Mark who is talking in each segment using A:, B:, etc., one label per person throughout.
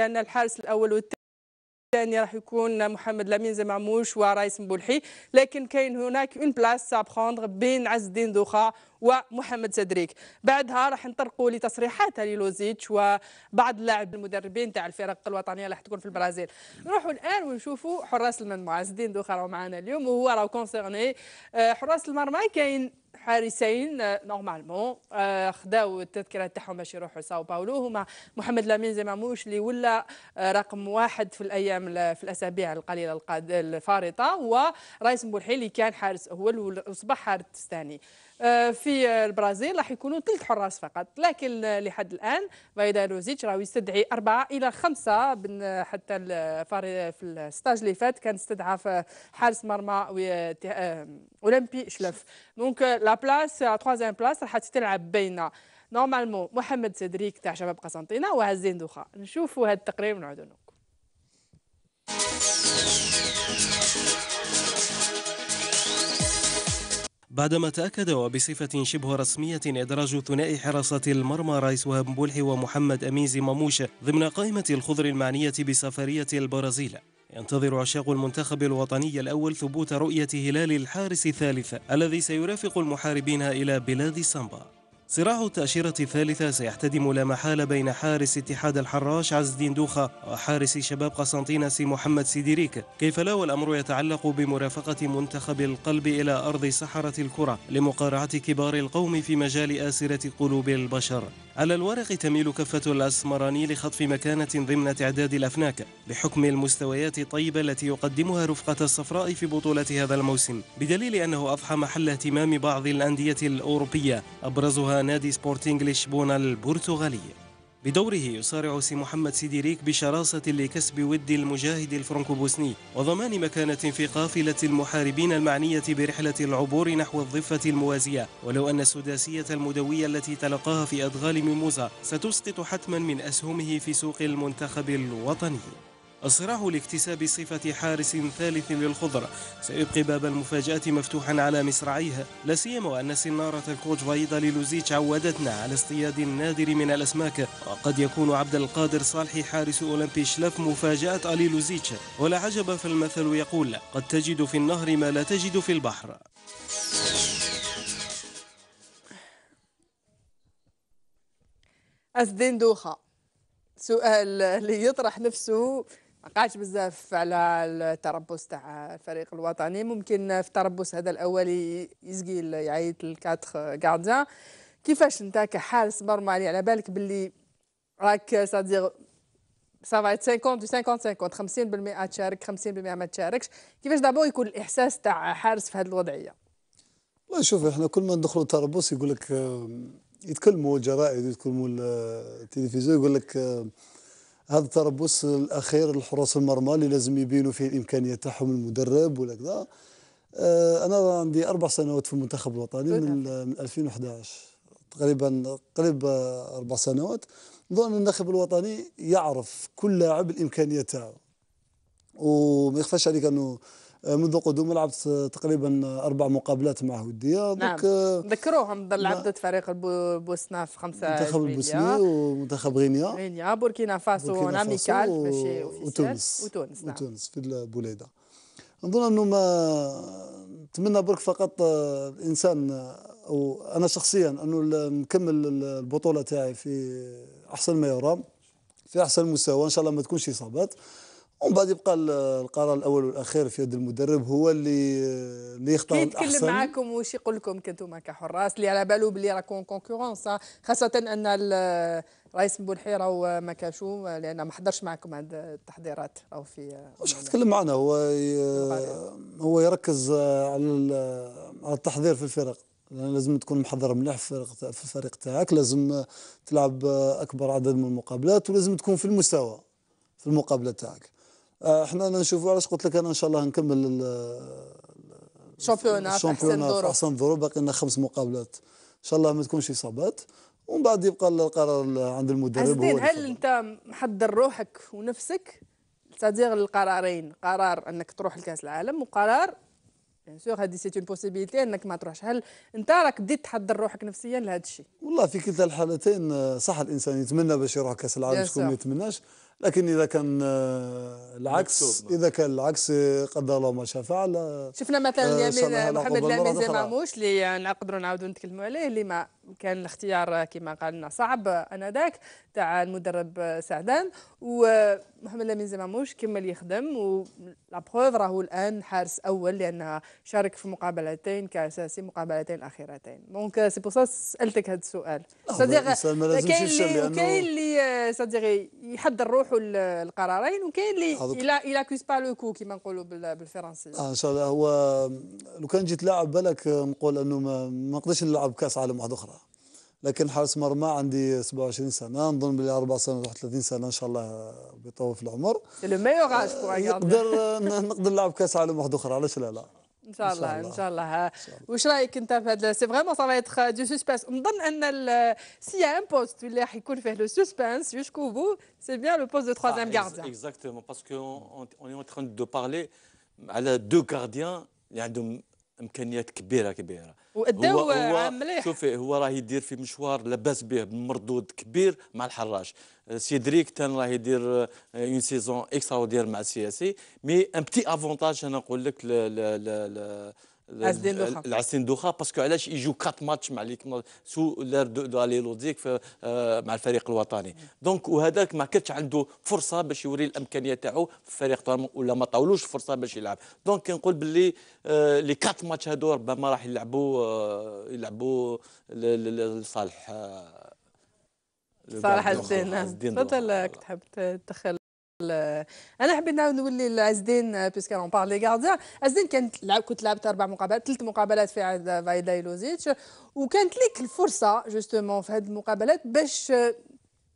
A: لان الحارس الاول والثاني الثاني راح يكون محمد لامين زمعموش ورايس مبولحي لكن كاين هناك اون بلاس سابخوندغ بين عز الدين دوخا ومحمد سدريك بعدها راح نطرقوا لتصريحات لوزيتش وبعض اللاعب المدربين تاع الفرق الوطنيه اللي راح تكون في البرازيل نروحوا الان ونشوفوا حراس المرمى عز الدين دوخا راه معنا اليوم وهو راه كونسيرني آه، حراس المرمى كاين حارسين آه، نورمالمون آه، خداو التذكره تاعهم باش يروحوا ساو باولو هما محمد لامين زماموش اللي ولا آه، رقم واحد في الايام في الاسابيع القليله الفارطه ورئيس مبوحي اللي كان حارس اول واصبح حارس ثاني آه، في البرازيل راح يكونوا ثلاث حراس فقط لكن لحد الان فايدا لوزيتش راهو يستدعي اربعه الى خمسه حتى في الستاج اللي فات كان استدعى في حارس مرمى آه، اولمبي شلف دونك لا بلاس تخوازيام بلاس راح تلعب بين نورمالمون محمد سيدريك تاع شباب قسنطينه وعزين دوخه نشوفوا هذا التقرير لكم
B: بعدما تأكد وبصفة شبه رسمية إدراج ثنائي حراسة المرمى رئيس وهاب بولحي ومحمد أميزي ماموش ضمن قائمة الخضر المعنية بسفرية البرازيل ينتظر عشاق المنتخب الوطني الأول ثبوت رؤية هلال الحارس الثالث الذي سيرافق المحاربين إلى بلاد سامبا صراع التأشيرة الثالثة سيحتدم لا محالة بين حارس اتحاد الحراش عز الدين دوخة وحارس شباب قسنطينة محمد سيديريك كيف لا والأمر يتعلق بمرافقة منتخب القلب إلى أرض سحرة الكرة لمقارعة كبار القوم في مجال آسرة قلوب البشر على الورق تميل كفة الأسمراني لخطف مكانة ضمن تعداد الأفناك بحكم المستويات الطيبة التي يقدمها رفقة الصفراء في بطولة هذا الموسم بدليل أنه أضحى محل اهتمام بعض الأندية الأوروبية أبرزها نادي سبورتينغ لشبونة البرتغالي بدوره يصارع سي محمد سيدي ريك بشراسة لكسب ود المجاهد الفرنكو بوسني وضمان مكانة في قافلة المحاربين المعنية برحلة العبور نحو الضفة الموازية ولو أن السداسية المدوية التي تلقاها في أدغال ميموزا ستسقط حتما من أسهمه في سوق المنتخب الوطني الصراع لاكتساب صفة حارس ثالث للخضر سيبقي باب المفاجأة مفتوحا على مصراعيها لا سيما وأن سنارة الكوتش فريدة للوزيتش عودتنا على اصطياد النادر من الأسماك وقد يكون عبد القادر صالحي حارس أولمبي شلف مفاجأة ألي لوزيتش ولا عجب فالمثل يقول قد تجد في النهر ما لا تجد في البحر
A: أزدين دوخة سؤال اللي يطرح نفسه ما بزاف على التربص تاع الفريق الوطني ممكن في التربص هذا الاولي يزقي يعيط الكاتخ غارديان كيفاش انت كحارس مرمى علي على بالك باللي راك سادير سافا 50 50 50 50% تشارك 50% ما تشاركش كيفاش دابا يكون الاحساس تاع حارس في هذه الوضعيه
C: لا شوف احنا كل ما ندخلوا التربص يقول لك آه، يتكلموا الجرائد يتكلموا التلفزيون يقول لك آه، هذا التربص الاخير لحراس المرمى اللي لازم يبينوا فيه الامكانيات تاعهم المدرب ولا كذا آه، انا عندي اربع سنوات في المنتخب الوطني من, من 2011 تقريبا قريب اربع سنوات نظن الناخب الوطني يعرف كل لاعب الامكانيه تاعو وما يخفاش عليك انه منذ قدومي لعبت تقريبا اربع مقابلات مع وديه نعم.
A: ذكروهم عدد نعم. فريق البوسنه في خمسه منتخب البوسني
C: ومنتخب غينيا
A: غينيا بوركينا فاسو ناميكال و... وتونس وتونس نعم.
C: وتونس في البوليده نظن انه ما نتمنى برك فقط الانسان او انا شخصيا انه نكمل البطوله تاعي في احسن ما يرام في احسن مستوى ان شاء الله ما تكونش اصابات ومن بعد يبقى القرار الاول والاخير في يد المدرب هو اللي اللي يختار كي يتكلم معاكم
A: واش يقول لكم كنتوما كحراس اللي على بالو بلي راكم كونكورونس خاصه ان رئيس بولحيره وما كاشو لان ما حضرش معكم عند التحضيرات او في
C: واش يتكلم معنا هو هو يركز على على التحضير في الفرق لازم تكون محضر مليح في الفريق تاعك لازم تلعب اكبر عدد من المقابلات ولازم تكون في المستوى في المقابله تاعك آه، احنا نشوفوا علاش قلت لك انا ان شاء الله نكمل
A: الشامبيون في احسن
C: ظروف باقي لنا خمس مقابلات ان شاء الله ما تكونش اصابات ومن بعد يبقى القرار عند المدرب هو هل
A: انت محضر روحك ونفسك تدير القرارين قرار انك تروح لكاس العالم وقرار بيان سور هذه سيت اون بوسيبيليتي انك ما تروحش هل انت راك بديت تحضر روحك نفسيا لهذا الشيء
C: والله في كلتا الحالتين آه، صح الانسان يتمنى باش يروح كاس العالم شكون ما يتمناش لكن اذا كان آه، العكس اذا كان العكس قدر الله ما شاء فعل شفنا مثلا اليمين آه، محمد لامي زي
A: ماموش اللي نقدروا نعاودوا نتكلموا عليه اللي ما كان الاختيار كما قالنا صعب انذاك تاع المدرب سعدان ومحمد لامين زماموش كمل يخدم ولا بروف راهو الان حارس اول لان شارك في مقابلتين كاساسي مقابلتين اخيرتين دونك سي بور سا سالتك هذا السؤال صديق كاين اللي كاين اللي آه، صديق يحضر روحه القرارين وكاين اللي الى الى كوز با لو كو كما نقولوا بالفرنسي اه ان
C: شاء الله هو لو كان جيت لاعب بالك نقول انه ما نقدرش نلعب كاس عالم واحده اخرى لكن حارس مرمى عندي 27 سنه نظن بلي اربع سنوات 31 سنه ان شاء الله بيطول في العمر لو ميور اج نقدر نقدر نلعب كاس عالم واحده اخرى علاش لا لا
A: ان شاء الله ان شاء الله واش رايك انت في هذا سي فريمون سافا فايتخ دو سوسبانس نظن ان سي ان بوست اللي راح يكون فيه لو سوسبانس جوسكو بو سي بيان لو بوست دو تخوازيام غارديان
D: اكزاكتومون باسكو اون اون اون تران دو بارلي على دو غارديان اللي عندهم امكانيات كبيره كبيره واداو هو مليح شوفي هو راه يدير في مشوار لاباس به بمردود كبير مع الحراش أه، سيدريك تان راه يدير اون سيزون اكستراوردير مع السياسي مي ان بتي افونتاج انا نقول لك العسدندوخه دوخه باسكو علاش يجوا كات ماتش مع ليك سو لير دو دو لوديك آه، مع الفريق الوطني دونك وهذاك ما كانتش عنده فرصه باش يوري الامكانيه تاعو في الفريق ولا ما طاولوش فرصه باش يلعب دونك كنقول باللي آه، لي كات ماتش هادو ربما راح يلعبوا آه، يلعبوا لصالح
A: صالح الدين تفضل تحب تدخل انا حبينا نولي لعزدين بيسكو اون بارلي غارديان عزدين كانت لعب كنت لعبت اربع مقابلات ثلاث مقابلات في عند فايدا يلوزيتش وكانت ليك الفرصه جوستومون في هذه المقابلات باش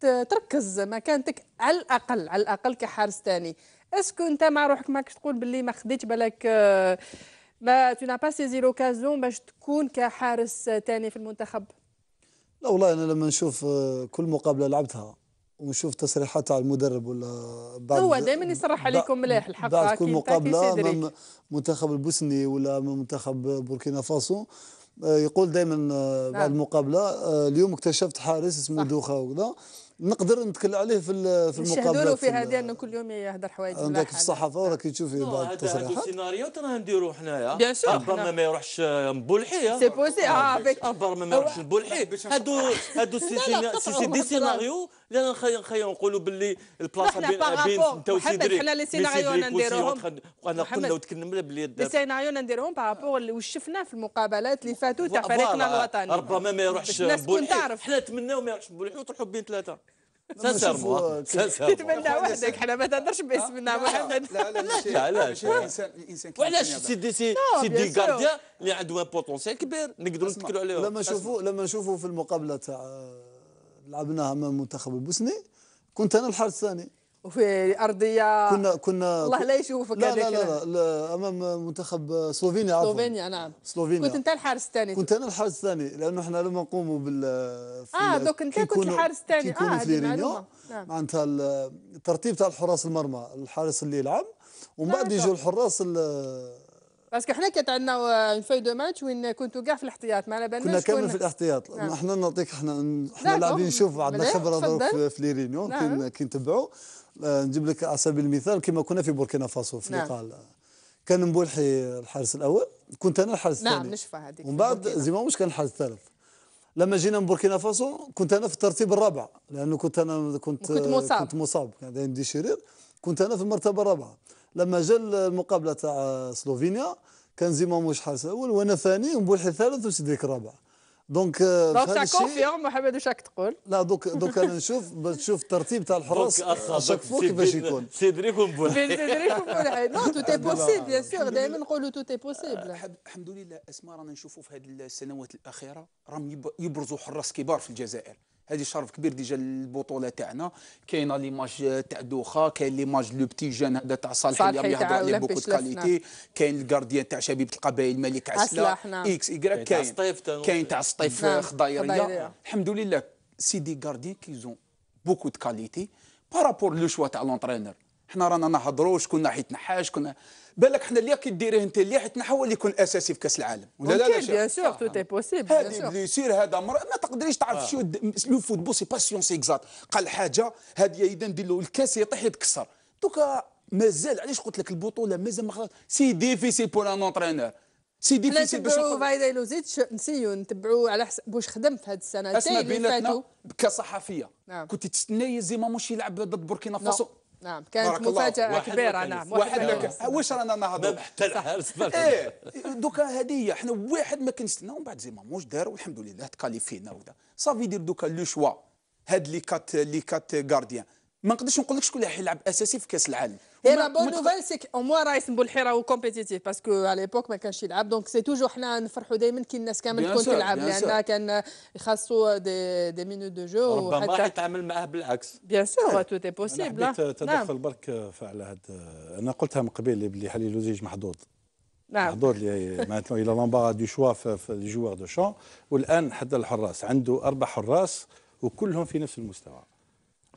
A: تركز مكانتك على الاقل على الاقل كحارس ثاني اسكو انت مع روحك ماكش تقول باللي ما خديتش بالك ما تو با سيزي لوكازيون باش تكون كحارس ثاني في المنتخب
C: لا والله انا لما نشوف آه، كل مقابله لعبتها ونشوف تصريحات على المدرب ولا بعد هو دائما
A: يصرح عليكم مليح الحق بعد كل مقابله امام
C: منتخب البوسني ولا منتخب بوركينا فاسو آه، يقول دائما آه، نعم. بعد المقابله آه، اليوم اكتشفت حارس اسمه دوخا وكذا نقدر نتكلم عليه في في المقابله في
B: هذه
A: انه كل يوم يهدر حوايج عندك في
C: الصحافه نعم. وراك تشوفي نعم. بعض التصريحات هذا
D: السيناريو ترى نديرو حنايا بيان سور برما ما يروحش
A: بولحي سي بوسي
C: اه
D: برما ما يروحش بولحي هادو
A: هادو سي دي سيناريو
D: لا خير نخلي نقولوا باللي البلاصه بين بين انت وسيدري حنا لي سيناريو نديروهم انا قلنا وتكلمنا باللي لي
A: سيناريو نديروهم بارابور اللي شفناه في المقابلات اللي فاتوا تاع فريقنا الوطني ربما ما يروحش بولحيط
D: حنا نتمناو ما يروحش بولحيط يروحوا بين ثلاثه تتمنى وحدك
A: حنا ما تهدرش باسمنا محمد نعم. لا لا لا
E: لا علاش
D: وعلاش سيدي سي سيدي كارديا اللي عنده ان بوتونسيال كبير نقدروا نتكلوا عليه لما نشوفوا
C: لما نشوفوا في المقابله تاع لعبناها امام المنتخب البوسني كنت انا الحارس الثاني
A: وفي ارضيه كنا
C: كنا الله لا يشوفك لا لا, لا لا امام منتخب سلوفينيا عفوا سلوفينيا نعم سلوفينيا كنت انت
A: الحارس الثاني كنت
C: انا الحارس الثاني لانه احنا لما نقوموا بال اه دوك انت كنت الحارس الثاني اه في رينيون نعم. معناتها الترتيب تاع الحراس المرمى الحارس اللي يلعب ومن بعد يجوا الحراس
A: باسكو حنا كانت عندنا فوي دو ماتش وين كنتوا كاع في الاحتياط ما على بالناش كنا كامل في
C: الاحتياط نعم. احنا نعطيك احنا احنا لاعبين نشوف عندنا خبره دروك في, في لي رينيون نعم. كي نتبعوا آه، نجيب لك على سبيل المثال كما كنا في بوركينا فاسو في نعم. كان مبولحي الحارس الاول كنت انا الحارس نعم، الثاني نعم نشفى هذيك ومن بعد زيما مش كان الحارس الثالث لما جينا من بوركينا فاسو كنت انا في الترتيب الرابع لانه كنت انا كنت كنت مصاب كنت مصاب كان عندي شرير كنت انا في المرتبه الرابعه لما جا المقابله تاع سلوفينيا كان موش شحال اول وانا ثاني ومبولحي ثالث وسيدريك رابع دونك دونك تاع كونفيرم محمد واش راك تقول لا دوك دوك انا نشوف باش تشوف الترتيب تاع الحراس شاك فو كيفاش يكون
D: سيدريك ومبولحي بين
A: سيدريك ومبولحي نو تو اي بوسيبل بيان سور دائما نقولوا تو اي بوسيبل
E: الحمد لله اسماء رانا نشوفوا في هذه السنوات الاخيره راهم يبرزوا حراس كبار في الجزائر هذه شرف كبير ديجا البطوله تاعنا كاينه ليماج تاع دوخه كاين ليماج لو بتي جون هذا تاع صالح اللي يهضر عليه بوكو كاليتي كاين الكارديان تاع شبيبه القبائل ملك عسلا اكس ايكغيك كاين كاين تاع سطيف نعم. خضايريه الحمد لله سيدي كارديان كيزون بوكو دو كاليتي بارابور لو شوا تاع لونترينور حنا رانا نهضروا شكون راح يتنحى شكون بالك حنا اللي كيديريه انت اللي راح يتنحى هو اللي يكون اساسي في كاس العالم ولا لا لا بيان سور تو تي بوسيبل هذا اللي يصير هذا مر... ما تقدريش تعرف آه. شو د... لو فوتبول سي باسيون سي اكزات قال حاجه هذه اذا ندير له الكاس يطيح يتكسر دوكا مازال علاش قلت لك البطوله مازال ما خلاص سي ديفيسيل بور ان اونترينور سي ديفيسيل باش نتبعوا
A: فايدا لوزيتش نسيو نتبعوا على حسب واش خدم في هذه السنتين اللي فاتوا
E: كصحفيه نعم. كنت تستناي زيما مش يلعب ضد بوركينا فاسو
A: نعم كانت مفاجاه كبيره نعم واحد
E: واش رانا نهضروا ايه دوكا هذه هي احنا واحد ما كنستناو نعم، من بعد زي ما موش دار والحمد لله تكاليفينا وكذا صافي يدير دوكا لو شوا هاد لي كات لي كات غارديان ما نقدرش نقول لك شكون اللي حيلعب اساسي في كاس العالم
A: هي لا بون نوفيل سي او موا راهي يسمبوا الحيره وكومبيتيتيف باسكو على ليبوك ما كانش يلعب دونك سي توجور حنا نفرحوا دائما كي الناس كامل تكون تلعب لان كان يخصوا دي دي مينوت دو جو ربما راح يتعامل معاه بالعكس بيان سور تو تي بوسيبل حبيت تدخل
C: برك فعل هاد انا قلتها من قبل بلي حليل وزيج محظوظ نعم محظوظ معناتها الى لومبارا دو شوا في جوار دو شون والان حتى الحراس عنده اربع حراس وكلهم في نفس المستوى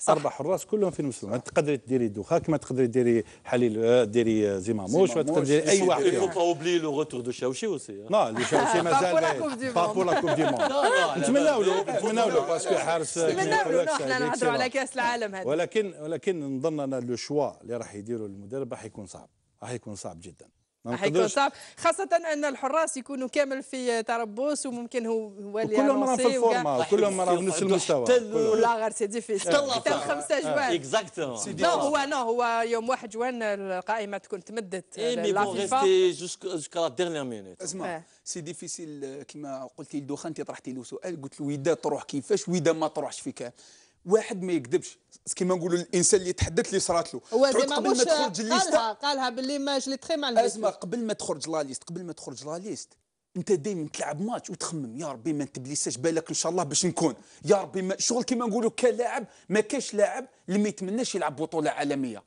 C: اربع حراس كلهم في المسلمين تقدري آه، ديري دوخاك آه، ما تقدري ديري حليل ديري زيماموش ما تقدري اي واحد فيهم
D: با لا لو لا
C: دو شاوشي لا لا لو شاوشي مازال لا لا لا كوب دي لا نتمناو له نتمناو له باسكو حارس نتمناو له احنا نهضروا على
A: كاس العالم هذا
C: ولكن ولكن نظن انا لو شوا اللي راح لا المدرب راح يكون صعب راح يكون صعب جدا حيكون صعب
A: خاصة أن الحراس يكونوا كامل في تربص وممكن هو يولي كلهم راهم في الفورما كلهم
D: راهم في نفس المستوى
A: لا غير سي ديفيسيل حتى
D: الخمسة آه، جوان اكزاكتومون نو هو
A: نو هو يوم واحد جوان القائمة تكون تمدت اي مي بون ريستي
D: جوسكا لا ديرنيير مينوت
E: اسمع آه. سي ديفيسيل كما قلتي لدوخان انت طرحتي له سؤال قلت له وداد تروح كيفاش وداد ما تروحش في كان واحد ما يكذبش كيما نقولوا الانسان اللي تحدث اللي صرات له قبل ما تخرج الليست قالها
A: قالها باللي ما جلي تخي مع ازمه
E: قبل ما تخرج لا ليست قبل ما تخرج لا ليست انت دائما تلعب ماتش وتخمم يا ربي ما تبليساش بالك ان شاء الله باش نكون يا ربي ما شغل كيما نقولوا كلاعب ما كاش لاعب اللي ما يتمناش يلعب بطوله عالميه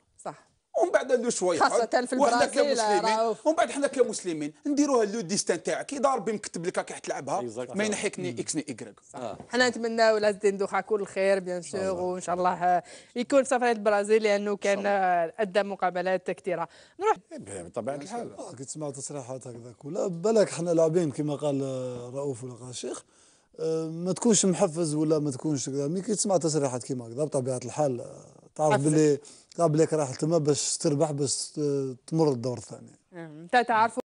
E: ومن بعد لو شويه خاصه في البرازيل كمسلمين ومن بعد حنا كمسلمين نديروها لو ديستان تاعك كي ربي مكتب لك راك تلعبها ما ينحيكني اكس mm. ني ايكغيك ah.
A: حنا نتمناو لاز دوخا كل خير بيان سور وان شاء الله آه، يكون سفرية البرازيل لانه كان آه، ادى مقابلات كثيره نروح إيه، بطبيعه الحال كي
C: تسمع تصريحات هكذاك ولا بالك حنا لاعبين كما قال آه، رؤوف ولا الشيخ ما تكونش محفز ولا ما تكونش كذا مي كي تسمع تصريحات كيما هكذا بطبيعه الحال تعرف باللي قبلك راح تما باش تربح باش تمر الدور الثاني.
A: نعم. تعرفوا